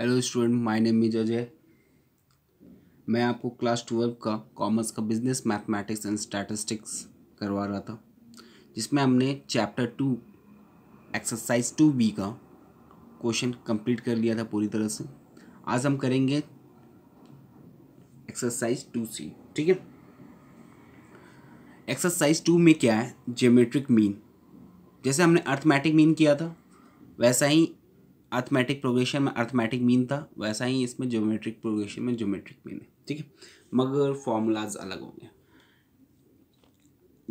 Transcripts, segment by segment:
hello student my name is Ajay मैं आपको class twelve का कॉमर्स का बिजनेस मैथमेटिक्स एंड स्टैटिस्टिक्स करवा रहा था जिसमें हमने chapter two exercise two B का क्वेश्चन कंप्लीट कर लिया था पूरी तरह से आज हम करेंगे एक्सरसाइज टू सी ठीक है एक्सरसाइज टू में क्या है जोमेट्रिक मीन जैसे हमने अर्थमेटिक मीन किया था वैसा ही अर्थमेटिक प्रोग्रेशन में अर्थमेटिक मीन था वैसा ही इसमें ज्योमेट्रिक प्रोग्रेशन में ज्योमेट्रिक मीन है ठीक है मगर फॉर्मूलाज अलग होंगे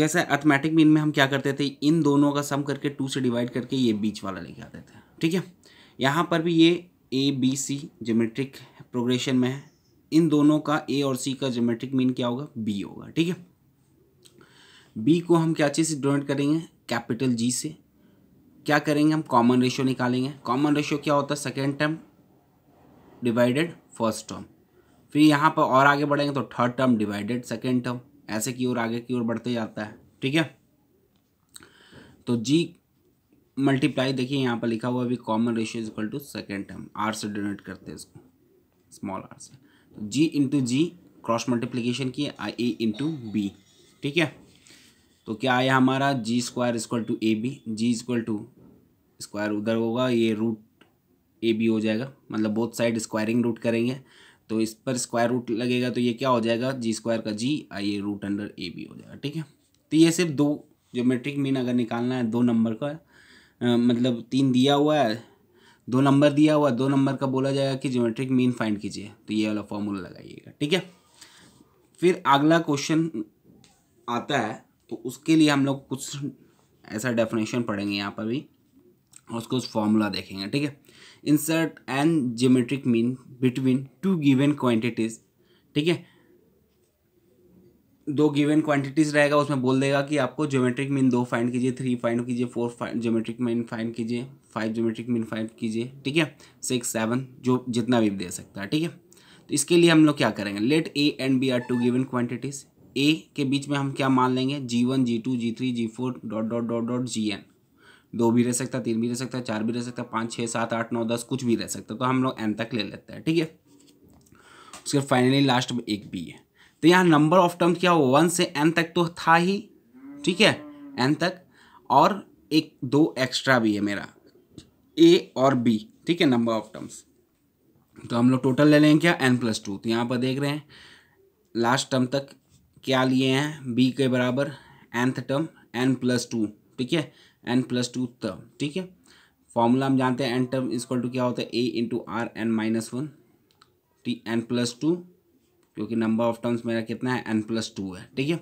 जैसे अर्थमेटिक मीन में हम क्या करते थे इन दोनों का सम करके टू से डिवाइड करके ये बीच वाला लेके आते थे ठीक है यहाँ पर भी ये A B C geometric progression में है इन दोनों का ए और सी का ज्योमेट्रिक मीन क्या होगा बी होगा ठीक है बी को हम क्या चीज़ से डोनेट करेंगे कैपिटल जी से क्या करेंगे हम कॉमन रेशियो निकालेंगे कॉमन रेशियो क्या होता है second term divided first term फिर यहाँ पर और आगे बढ़ेंगे तो third term divided second term ऐसे की ओर आगे की ओर बढ़ते जाता है ठीक है तो जी मल्टीप्लाई देखिए यहाँ पर लिखा हुआ अभी common ratio is equal to second term R से डोनेट करते हैं इसको स्मॉल आर से तो G into G cross multiplication की आई ए इंटू बी ठीक है तो क्या आया हमारा G square equal to A B G equal to square उधर होगा ये रूट ए बी हो जाएगा मतलब बोथ साइड स्क्वायरिंग रूट करेंगे तो इस पर स्क्वायर रूट लगेगा तो ये क्या हो जाएगा जी स्क्वायर का जी और ये रूट अंडर ए बी हो जाएगा ठीक है तो ये सिर्फ दो ज्योमेट्रिक मीन अगर निकालना है दो नंबर का आ, मतलब तीन दिया हुआ है दो नंबर दिया हुआ है दो नंबर का बोला जाएगा कि ज्योमेट्रिक मीन फाइंड कीजिए तो ये वाला फॉर्मूला लगाइएगा ठीक है फिर अगला क्वेश्चन आता है तो उसके लिए हम लोग कुछ ऐसा डेफिनेशन पढ़ेंगे यहाँ पर भी और उसको उस फॉर्मूला देखेंगे ठीक है insert and geometric mean between two given quantities ठीक है दो गिवन क्वांटिटीज रहेगा उसमें बोल देगा कि आपको ज्योमेट्रिक मीन दो फाइंड कीजिए थ्री फाइंड कीजिए four find geometric mean find कीजिए फाइव ज्योमेट्रिक मीन फाइंड कीजिए ठीक है सिक्स सेवन जो जितना भी दे सकता है ठीक है तो इसके लिए हम लोग क्या करेंगे let A and B are two given quantities A के बीच में हम क्या मान लेंगे G one G two G three G four dot dot dot dot G N दो भी रह सकता है तीन भी रह सकता है चार भी रह सकता है पाँच छः सात आठ नौ दस कुछ भी रह सकता है तो हम लोग एन तक ले लेते हैं ठीक है उसके फाइनली लास्ट में एक बी है तो यहाँ नंबर ऑफ टर्म्स क्या वन से एन तक तो था ही ठीक है एन तक और एक दो एक्स्ट्रा भी है मेरा ए और बी ठीक है नंबर ऑफ टर्म्स तो हम लोग टोटल ले लेंगे क्या एन प्लस टू तो यहाँ पर देख रहे हैं लास्ट टर्म तक क्या लिए हैं बी के बराबर nth term N plus two ठीक है एन प्लस टू टर्म ठीक है फॉर्मूला हम जानते हैं एन टर्म इजक्वल टू क्या होता है A into R N minus one T N plus two क्योंकि नंबर ऑफ टर्म्स मेरा कितना है एन प्लस टू है ठीक है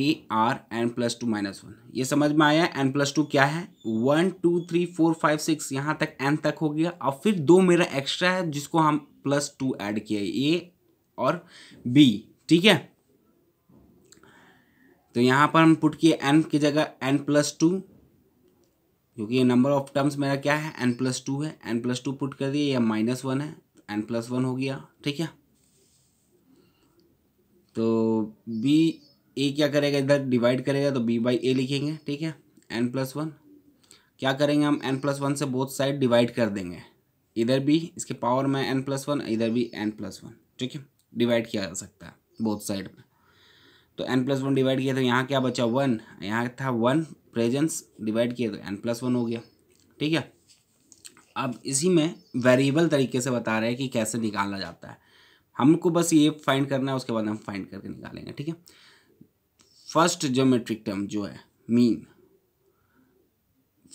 A R N plus two minus one ये समझ में आया एन प्लस टू क्या है one two three four five six यहाँ तक एन तक हो गया और फिर दो मेरा एक्स्ट्रा है जिसको हम प्लस टू एड किया ए और बी ठीक है तो यहाँ पर हम पुट किए एन की जगह एन प्लस टू क्योंकि ये नंबर ऑफ टर्म्स मेरा क्या है एन प्लस टू है एन प्लस टू पुट कर दिए या माइनस वन है एन प्लस वन हो गया ठीक है तो बी ए क्या करेगा इधर डिवाइड करेगा तो बी बाई ए लिखेंगे ठीक है एन प्लस वन क्या करेंगे हम एन प्लस वन से बोथ साइड डिवाइड कर देंगे इधर भी इसके पावर में एन प्लस वन इधर भी एन प्लस वन ठीक है डिवाइड किया जा सकता है बोथ साइड में तो एन प्लस वन डिवाइड किया तो यहाँ क्या बचा वन यहाँ था वन प्रेजेंस डिवाइड किया तो एन प्लस वन हो गया ठीक है अब इसी में वेरिएबल तरीके से बता रहे हैं कि कैसे निकाला जाता है हमको बस ये फाइंड करना है उसके बाद हम फाइंड करके निकालेंगे ठीक है फर्स्ट ज्योमेट्रिक टर्म जो है mean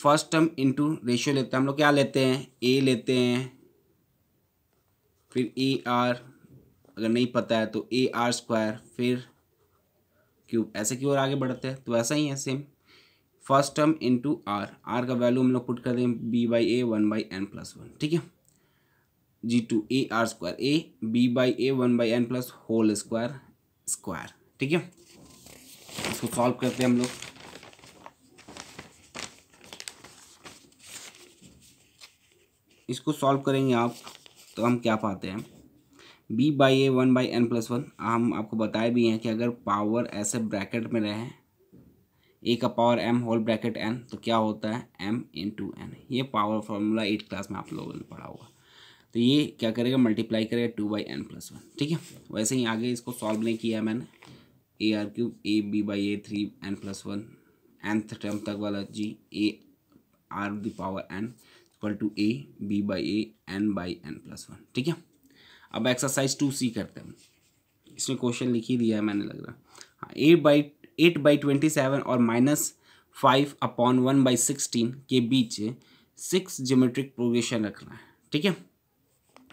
first term into ratio लेते हैं हम लोग क्या लेते हैं ए लेते हैं फिर ए आर अगर नहीं पता है तो ए आर स्क्वायर फिर क्यूब ऐसे की ओर आगे बढ़ते हैं तो ऐसा ही है same first term two R R का वैल्यू हम लोग पुट कर दें B by A one by N plus one ठीक है G two A R square A B by A one by N plus whole square square ठीक है इसको सॉल्व करते हैं हम लोग इसको सॉल्व करेंगे आप तो हम क्या पाते हैं B by A one by N plus one हम आपको बताए भी हैं कि अगर पावर ऐसे ब्रैकेट में रहें ए का power M whole bracket N तो क्या होता है एम इन टू एन ये पावर फार्मूला एट क्लास में आप लोगों ने पढ़ा होगा तो ये क्या करेगा मल्टीप्लाई करेगा two by N plus one ठीक है वैसे ही आगे इसको सॉल्व नहीं किया मैंने A R cube A B by A three N plus one nth term तक वाला G A R the power N equal to A B by A N by N plus one ठीक है अब exercise two सी करते हैं इसमें question लिख ही दिया है मैंने लग रहा eight by eight by twenty seven और minus five upon one by sixteen के बीच सिक्स जोमेट्रिक प्रोग्रेशन रखना है ठीक है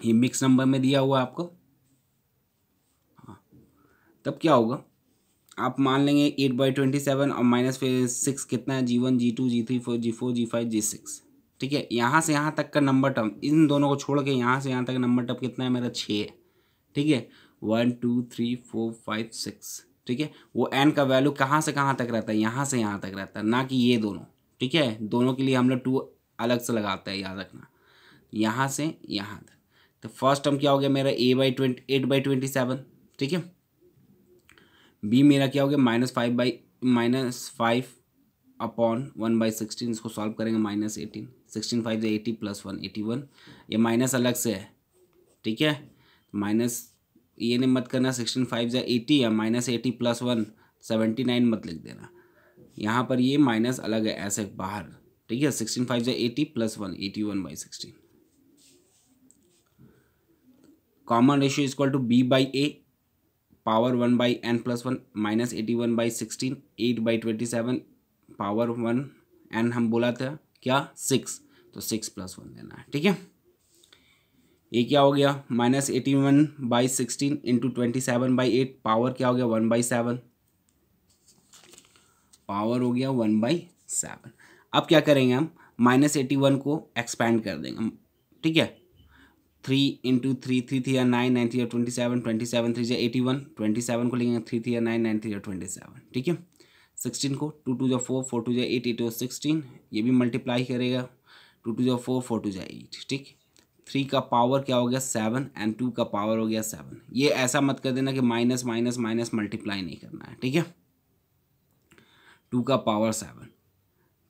ये मिक्स नंबर में दिया हुआ है आपको हाँ तब क्या होगा आप मान लेंगे एट बाई ट्वेंटी सेवन और माइनस फिर सिक्स कितना है G one G two G three four G four G five G six ठीक है यहाँ से यहाँ तक का नंबर टर्म इन दोनों को छोड़ के यहाँ से यहाँ तक नंबर टर्म कितना है मेरा छः ठीक है one two three four five six ठीक है वो एन का वैल्यू कहाँ से कहाँ तक रहता है यहाँ से यहाँ तक रहता है ना कि ये दोनों ठीक है दोनों के लिए हम लोग टू अलग से लगाते हैं याद रखना यहाँ से यहाँ तक तो फर्स्ट टर्म क्या हो गया मेरा A by twenty eight by twenty seven ठीक है बी मेरा क्या हो गया minus five by minus five upon one by sixteen इसको सॉल्व करेंगे minus eighteen sixteen five eighty plus one eighty one ये माइनस अलग से है ठीक है माइनस ये नहीं मत करना सिक्सटीन फाइव जो एटी या minus eighty plus one seventy nine मत लिख देना यहाँ पर ये माइनस अलग है ऐसे बाहर ठीक है सिक्सटीन फाइव जो eighty plus one eighty one by sixteen common ratio equal to B by A power one by N plus one minus eighty one by sixteen eight by twenty seven power one N हम बोला था क्या six तो six plus one देना है ठीक है ये क्या हो गया minus eighty one by sixteen into twenty seven by eight power क्या हो गया वन बाई सेवन पावर हो गया वन बाई सेवन अब क्या करेंगे हम माइनस एटी वन को एक्सपैंड कर देंगे ठीक है three into three three three या नाइन नाइन थ्री या twenty seven twenty seven three या एटी वन ट्वेंटी सेवन को लेंगे थ्री थ्री या नाइन नाइन थ्री या ट्वेंटी सेवन ठीक है सिक्सटीन को टू टू जो फोर फोर टू जो एट एट और सिक्सटीन ये भी मल्टीप्लाई करेगा टू टू जो फोर फोर टू जो एट ठीक थ्री का पावर क्या हो गया सेवन एंड टू का पावर हो गया सेवन ये ऐसा मत कर देना कि माइनस माइनस माइनस मल्टीप्लाई नहीं करना है ठीक है टू का पावर सेवन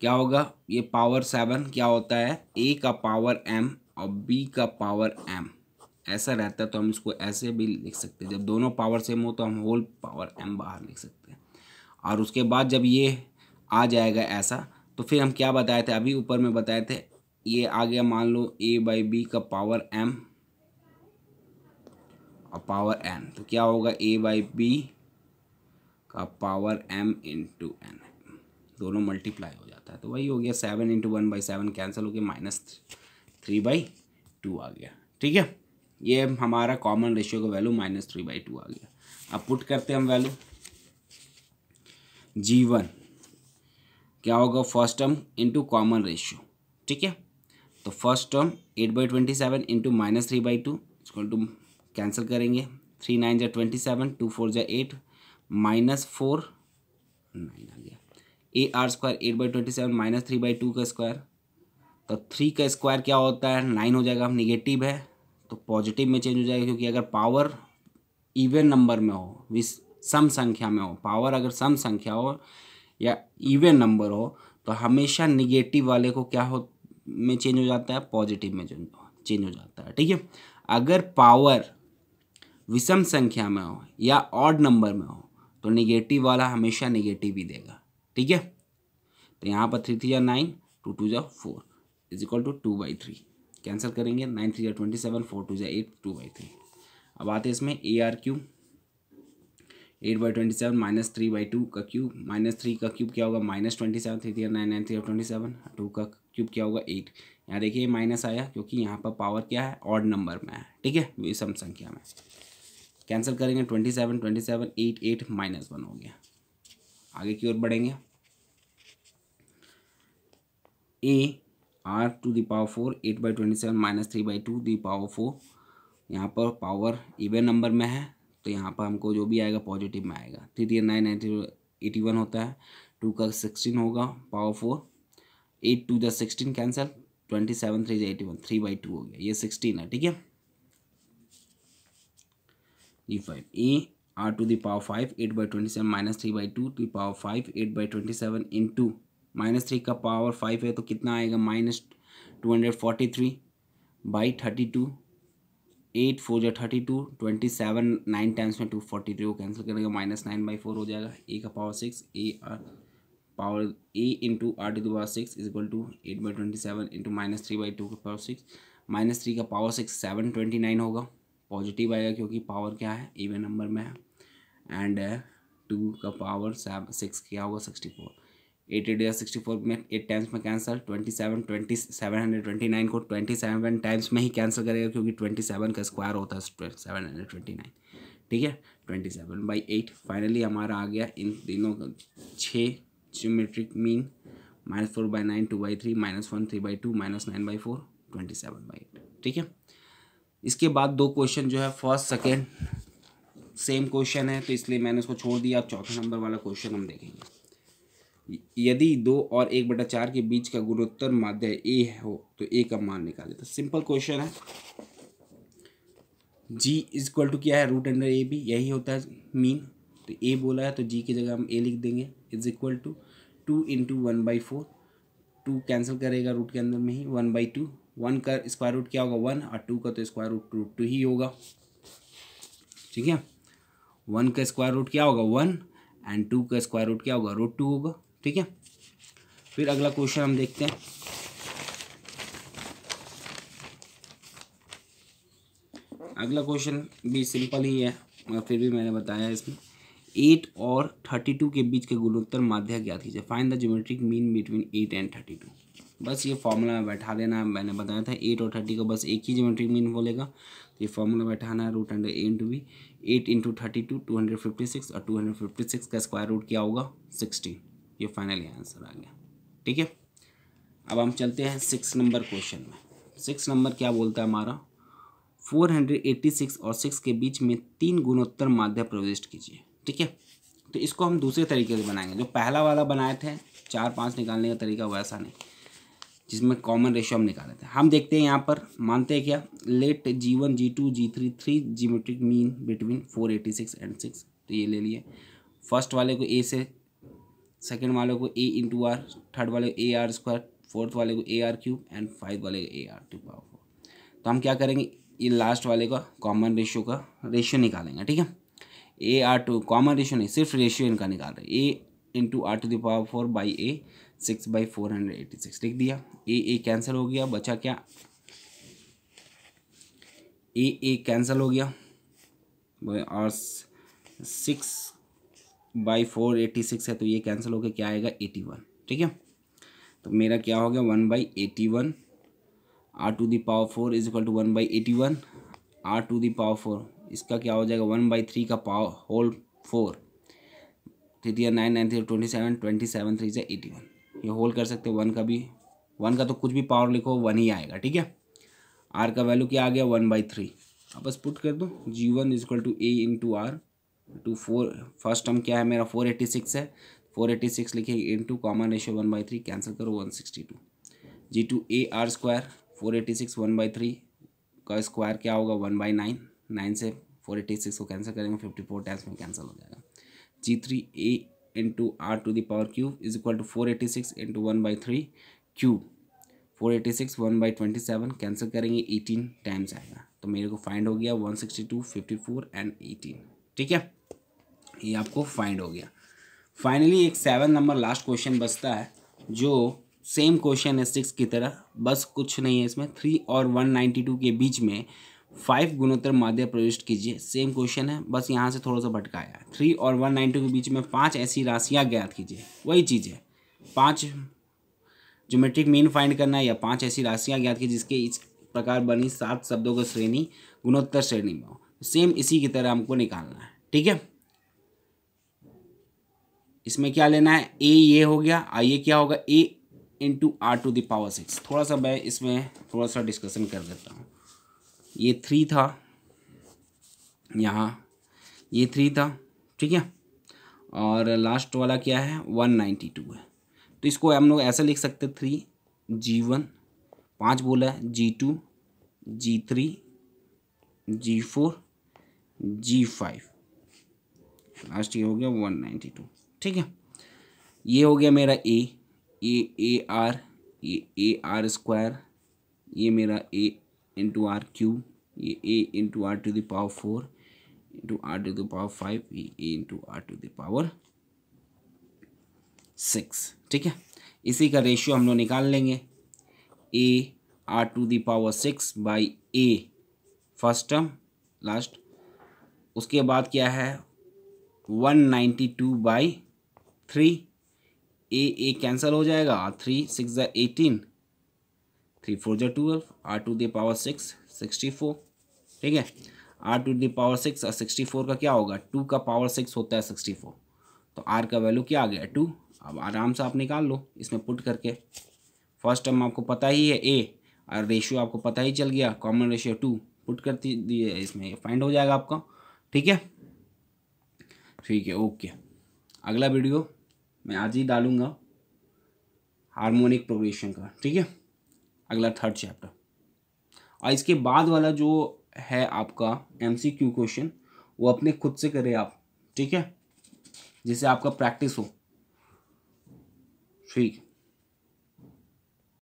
क्या होगा ये पावर सेवन क्या होता है ए का पावर एम और बी का पावर एम ऐसा रहता है तो हम इसको ऐसे भी लिख सकते हैं जब दोनों पावर सेम हो तो हम होल पावर एम बाहर लिख सकते हैं और उसके बाद जब ये आ जाएगा ऐसा तो फिर हम क्या बताए थे अभी ऊपर में बताए थे ये आ गया मान लो ए बाई बी का पावर एम और पावर एन तो क्या होगा ए बाई बी का पावर एम इंटू एन दोनों मल्टीप्लाई हो जाता है तो वही हो गया seven into one by seven cancel हो गया माइनस थ्री बाई टू आ गया ठीक है ये हमारा कॉमन रेशियो का value minus three by two आ गया अब पुट करते हैं हम वैल्यू जी वन क्या होगा first term into common ratio ठीक है तो first term eight by twenty seven into minus three by two इसको टू कैंसिल करेंगे थ्री नाइन जै ट्वेंटी सेवन टू फोर जै एट माइनस फोर नाइन आ गया A R square eight by twenty seven minus three by two का square तो three का square क्या होता है नाइन हो जाएगा निगेटिव है तो पॉजिटिव में चेंज हो जाएगा क्योंकि अगर पावर इवन नंबर में हो विस सम संख्या में हो पावर अगर सम संख्या हो या इवन नंबर हो तो हमेशा निगेटिव वाले को क्या हो में चेंज हो जाता है पॉजिटिव में चेंज हो जाता है ठीक है अगर पावर विषम संख्या में हो या ऑड नंबर में हो तो निगेटिव वाला हमेशा निगेटिव ही देगा ठीक है तो यहाँ पर थ्री थ्री या नाइन टू टू जो four is equal to two by three cancel करेंगे नाइन थ्री या ट्वेंटी सेवन फोर टू या एट टू बाई थ्री अब आते हैं इसमें A R cube eight by twenty seven minus three by two का cube minus three का cube क्या होगा minus twenty seven three three nine nine three twenty seven two का क्यूब क्या होगा एट यहाँ देखिए माइनस आया क्योंकि यहाँ पर पावर क्या है ऑड नंबर में है ठीक है विषम संख्या में कैंसिल करेंगे twenty seven twenty seven eight eight minus one हो गया आगे की ओर बढ़ेंगे A R to the power four eight by twenty seven minus three by two the power four यहाँ पर पावर इवन नंबर में है तो यहाँ पर हमको जो भी आएगा पॉजिटिव में आएगा three three nine nine eighty one होता है टू का सिक्सटीन होगा power four eight two the sixteen cancel twenty seven three eighty one three by two हो गया ये सिक्सटीन है ठीक है E five A R to the power five eight by twenty seven minus three by two two power five eight by twenty seven in two minus three का power five है तो कितना आएगा minus two hundred forty three by thirty two eight four जो thirty two twenty seven nine times में two forty three को cancel करेंगे minus nine by four हो जाएगा ए का power six A power A into R to power six is equal to eight by twenty seven into minus three by two का power six minus three का power six seven twenty nine होगा positive आएगा क्योंकि power क्या है even number में है and two uh, का पावर सेवन सिक्स क्या होगा सिक्सटी फोर एट एट या सिक्सटी फोर में एट टाइम्स में cancel twenty seven twenty seven hundred twenty nine को ट्वेंटी सेवन टाइम्स में ही कैंसिल करेगा क्योंकि ट्वेंटी सेवन का स्क्वायर होता है सेवन हंड्रेड ट्वेंटी नाइन ठीक है twenty seven by eight finally हमारा आ गया इन तीनों का छः geometric mean minus four by nine two by three minus one three by two minus nine by four twenty seven by eight ठीक है इसके बाद दो क्वेश्चन जो है फर्स्ट सेकेंड सेम क्वेश्चन है तो इसलिए मैंने उसको छोड़ दिया अब चौथे नंबर वाला क्वेश्चन हम देखेंगे यदि दो और एक बटा चार के बीच का गुणोत्तर माध्य ए हो तो ए का मान निकाले तो सिंपल क्वेश्चन है जी इज इक्वल टू क्या है रूट अंडर ए बी यही होता है मीन तो ए बोला है तो जी की जगह हम ए लिख देंगे is equal to two into one by four two cancel करेगा रूट के अंदर में ही वन बाई टू वन का स्क्वायर रूट क्या होगा वन और टू का तो स्क्वायर रूट रूट टू ही होगा ठीक है वन का स्क्वायर रूट क्या होगा वन एंड टू का स्क्वायर रूट क्या होगा रूट टू होगा ठीक है फिर अगला क्वेश्चन हम देखते हैं अगला क्वेश्चन भी सिंपल ही है मगर फिर भी मैंने बताया इसमें एट और थर्टी टू के बीच के गुणोत्तर माध्य ज्ञात कीजिए find the geometric mean between eight and thirty two बस ये फॉर्मूला में बैठा देना मैंने बताया था एट और थर्टी का बस एक ही ज्योमेट्रिक मीन बोलेगा तो ये फॉर्मूला बैठाना है root under A into B eight into thirty two two hundred fifty six और टू हंड्रेड फिफ्टी सिक्स का स्क्वायर रूट क्या होगा सिक्सटीन ये फाइनली आंसर आ गया ठीक है अब हम चलते हैं सिक्स नंबर क्वेश्चन में सिक्स नंबर क्या बोलता है हमारा सिक्स और सिक्स के बीच में तीन गुणोत्तर माध्य प्रविष्ट कीजिए ठीक है तो इसको हम दूसरे तरीके से बनाएंगे जो पहला वाला बनाए थे चार पाँच निकालने का तरीका वैसा नहीं जिसमें कॉमन रेशियो हम निकाले थे हम देखते हैं यहाँ पर मानते हैं क्या let G one G two G three three geometric mean between four eighty six and six तो ये ले लिए फर्स्ट वाले को ए से सेकेंड वाले को ए इंटू आर थर्ड वाले को ए आर स्क्वायर फोर्थ वाले को A R cube and five वाले को A R to power four तो हम क्या करेंगे ये लास्ट वाले का कॉमन रेशियो का रेशियो निकालेंगे ठीक है A R two common ratio नहीं सिर्फ रेशियो इनका निकाल रहे A into R to the power four by A six by four hundred eighty six लिख दिया ए ए कैंसिल हो गया बचा क्या ए ए कैंसिल हो गया और six by four eighty six है तो ये कैंसिल होकर क्या आएगा एटी वन ठीक है तो मेरा क्या हो गया one by eighty one R to the power four is equal to one by eighty one R to the power four इसका क्या हो जाएगा वन बाई थ्री का power whole four three three nine nine three twenty seven twenty seven three से eighty one ये whole कर सकते हो वन का भी वन का तो कुछ भी पावर लिखो वन ही आएगा ठीक है आर का वैल्यू क्या आ गया वन बाई थ्री आप बस पुट कर दो G one is equal to A into R to four first term क्या है मेरा फोर एट्टी सिक्स है फोर एट्टी सिक्स लिखिए into common ratio one by three cancel करो one sixty two G two A R square four eighty six one by three का square क्या होगा one by nine nine से four eighty six को cancel करेंगे fifty four times में cancel हो जाएगा G three A into R to the power cube is equal to four eighty six into one by three cube four eighty six one by twenty seven cancel करेंगे eighteen times आएगा तो मेरे को find हो गया one sixty two fifty four and eighteen ठीक है ये आपको फाइंड हो गया फाइनली एक सेवन नंबर लास्ट क्वेश्चन बचता है जो सेम क्वेश्चन है सिक्स की तरह बस कुछ नहीं है इसमें थ्री और वन नाइन्टी टू के बीच में फाइव गुणोत्तर माध्य प्रविष्ट कीजिए सेम क्वेश्चन है बस यहाँ से थोड़ा सा भटकाया थ्री और वन नाइन्टी के बीच में पांच ऐसी राशियाँ ज्ञात कीजिए वही चीज़ है पाँच जोमेट्रिक मीन फाइंड करना है या पांच ऐसी राशियाँ ज्ञात कीजिए जिसके इस प्रकार बनी सात शब्दों की श्रेणी गुणोत्तर श्रेणी में हो सेम इसी की तरह हमको निकालना है ठीक है इसमें क्या लेना है ए ये हो गया ये क्या होगा A into R to the power six थोड़ा सा मैं इसमें थोड़ा सा डिस्कशन कर देता हूँ ये थ्री था यहाँ ये थ्री था ठीक है और लास्ट वाला क्या है वन नाइन्टी टू है तो इसको हम लोग ऐसा लिख सकते थ्री जी वन पाँच बोला है G two G three G four G five last ये हो गया वन नाइन्टी टू ठीक है ये हो गया मेरा ए ए ए आर ये ए आर स्क्वायर ये मेरा ए इंटू आर क्यूब ये A into R to the power four into R to the power five ये A into R to the power six ठीक है इसी का रेशियो हम लोग निकाल लेंगे A R to the power six by A first term last उसके बाद क्या है one ninety two by three A A cancel हो जाएगा थ्री सिक्स जै एटीन थ्री फोर जै twelve R to the power six sixty four ठीक है R to the power six और सिक्सटी फोर का क्या होगा टू का पावर सिक्स होता है सिक्सटी फोर तो आर का वैल्यू क्या आ गया टू अब आराम से आप निकाल लो इसमें पुट करके फर्स्ट टर्म आपको पता ही है ए और रेशियो आपको पता ही चल गया कॉमन रेशियो टू पुट कर दिए इसमें फाइंड हो जाएगा आपका ठीक है ठीक है ओके अगला वीडियो मैं आज ही डालूंगा हार्मोनिक प्रोग्रेशन का ठीक है अगला थर्ड चैप्टर और इसके बाद वाला जो है आपका एम सी क्यू क्वेश्चन वो अपने खुद से करें आप ठीक है जिससे आपका प्रैक्टिस हो ठीक